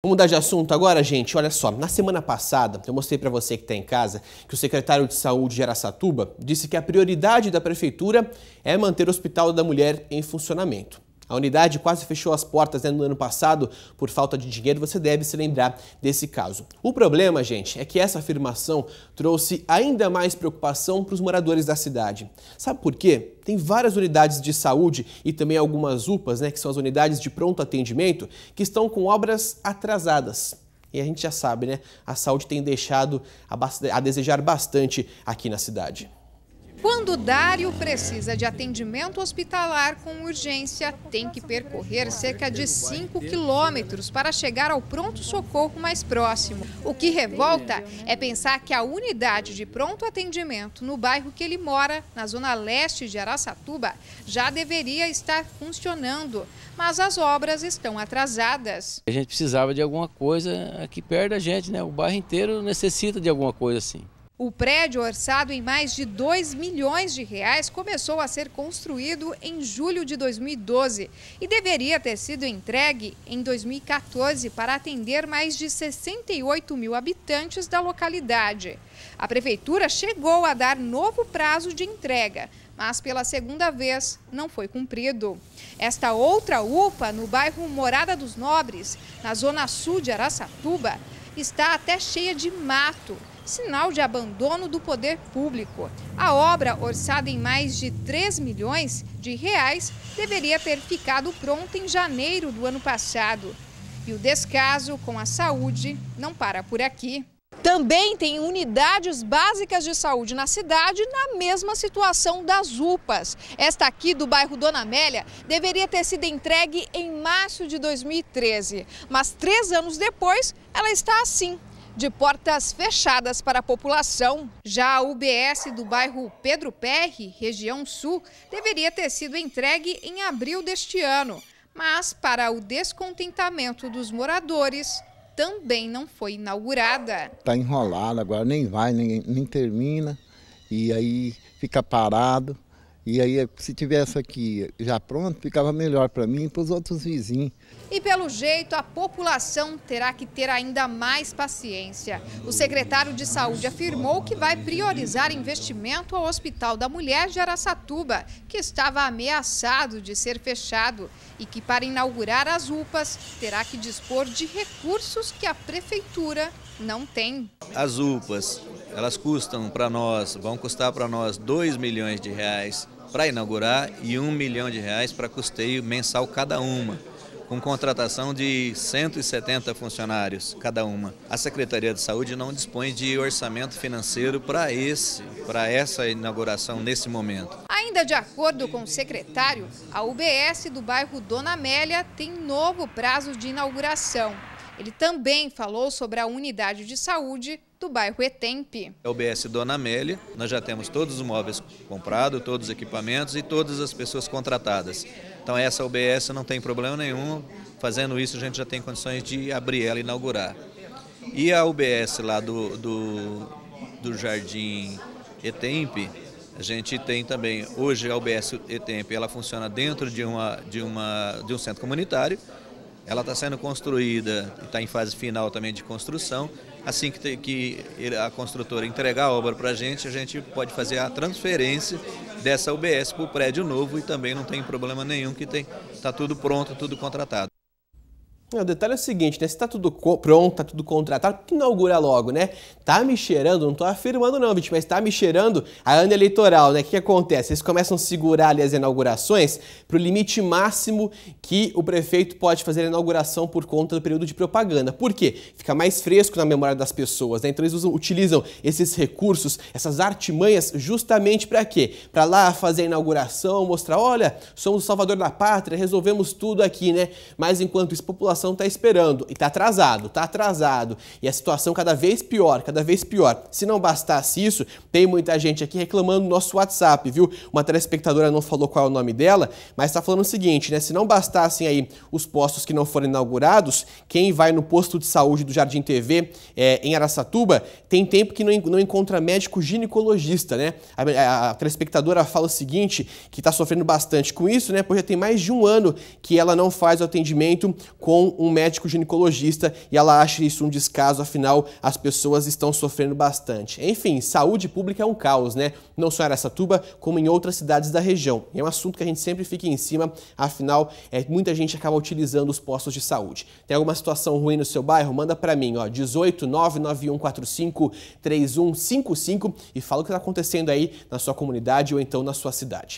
Vamos mudar de assunto agora, gente. Olha só, na semana passada eu mostrei para você que está em casa que o secretário de saúde de Araçatuba disse que a prioridade da prefeitura é manter o Hospital da Mulher em funcionamento. A unidade quase fechou as portas né, no ano passado por falta de dinheiro, você deve se lembrar desse caso. O problema, gente, é que essa afirmação trouxe ainda mais preocupação para os moradores da cidade. Sabe por quê? Tem várias unidades de saúde e também algumas UPAs, né, que são as unidades de pronto atendimento, que estão com obras atrasadas. E a gente já sabe, né? A saúde tem deixado a, a desejar bastante aqui na cidade. Quando Dário precisa de atendimento hospitalar com urgência, tem que percorrer cerca de 5 quilômetros para chegar ao pronto-socorro mais próximo. O que revolta é pensar que a unidade de pronto atendimento no bairro que ele mora, na zona leste de Araçatuba, já deveria estar funcionando, mas as obras estão atrasadas. A gente precisava de alguma coisa aqui perto da gente, né? O bairro inteiro necessita de alguma coisa assim. O prédio, orçado em mais de 2 milhões de reais, começou a ser construído em julho de 2012 e deveria ter sido entregue em 2014 para atender mais de 68 mil habitantes da localidade. A prefeitura chegou a dar novo prazo de entrega, mas pela segunda vez não foi cumprido. Esta outra UPA, no bairro Morada dos Nobres, na zona sul de Araçatuba, está até cheia de mato sinal de abandono do poder público. A obra, orçada em mais de 3 milhões de reais, deveria ter ficado pronta em janeiro do ano passado. E o descaso com a saúde não para por aqui. Também tem unidades básicas de saúde na cidade na mesma situação das UPAs. Esta aqui do bairro Dona Amélia deveria ter sido entregue em março de 2013, mas três anos depois ela está assim, de portas fechadas para a população. Já a UBS do bairro Pedro Perry, região sul, deveria ter sido entregue em abril deste ano, mas para o descontentamento dos moradores, também não foi inaugurada. Está enrolada agora, nem vai, nem, nem termina, e aí fica parado. E aí, se tivesse aqui já pronto, ficava melhor para mim e para os outros vizinhos. E pelo jeito, a população terá que ter ainda mais paciência. O secretário de Saúde afirmou que vai priorizar investimento ao Hospital da Mulher de Araçatuba, que estava ameaçado de ser fechado, e que para inaugurar as UPAs terá que dispor de recursos que a prefeitura não tem. As UPAs, elas custam para nós, vão custar para nós 2 milhões de reais para inaugurar e um milhão de reais para custeio mensal cada uma, com contratação de 170 funcionários cada uma. A Secretaria de Saúde não dispõe de orçamento financeiro para esse, para essa inauguração nesse momento. Ainda de acordo com o secretário, a UBS do bairro Dona Amélia tem novo prazo de inauguração. Ele também falou sobre a unidade de saúde do bairro Etempe. É o BS Dona Amélia, nós já temos todos os móveis comprados, todos os equipamentos e todas as pessoas contratadas. Então essa UBS não tem problema nenhum, fazendo isso a gente já tem condições de abrir ela e inaugurar. E a UBS lá do, do, do Jardim Etempe, a gente tem também, hoje a UBS Etempe, ela funciona dentro de, uma, de, uma, de um centro comunitário, ela está sendo construída, está em fase final também de construção, Assim que, que a construtora entregar a obra para a gente, a gente pode fazer a transferência dessa UBS para o prédio novo e também não tem problema nenhum que tem, está tudo pronto, tudo contratado. O detalhe é o seguinte, né? Se tá tudo pronto, tá tudo contratado, por que inaugura logo, né? Tá me cheirando, não tô afirmando não, gente, mas tá me cheirando a ano eleitoral, né? O que, que, acontece? Eles começam a segurar ali as inaugurações pro limite máximo que o prefeito pode fazer a inauguração por conta do período de propaganda. Por quê? Fica mais fresco na memória das pessoas, né? Então eles usam, utilizam esses recursos, essas artimanhas, justamente para quê? Para lá fazer a inauguração, mostrar, olha, somos o salvador da pátria, resolvemos tudo aqui, né? Mas enquanto isso, população população está esperando e está atrasado, está atrasado. E a situação cada vez pior, cada vez pior. Se não bastasse isso, tem muita gente aqui reclamando no nosso WhatsApp, viu? Uma telespectadora não falou qual é o nome dela, mas está falando o seguinte, né? Se não bastassem aí os postos que não foram inaugurados, quem vai no posto de saúde do Jardim TV é, em Aracatuba tem tempo que não, não encontra médico ginecologista, né? A, a, a telespectadora fala o seguinte, que está sofrendo bastante com isso, né? Pois já tem mais de um ano que ela não faz o atendimento com um médico ginecologista e ela acha isso um descaso, afinal as pessoas estão sofrendo bastante. Enfim, saúde pública é um caos, né? Não só em Aracatuba, como em outras cidades da região. É um assunto que a gente sempre fica em cima, afinal é, muita gente acaba utilizando os postos de saúde. Tem alguma situação ruim no seu bairro? Manda para mim, ó, 18 99145 3155 e fala o que está acontecendo aí na sua comunidade ou então na sua cidade.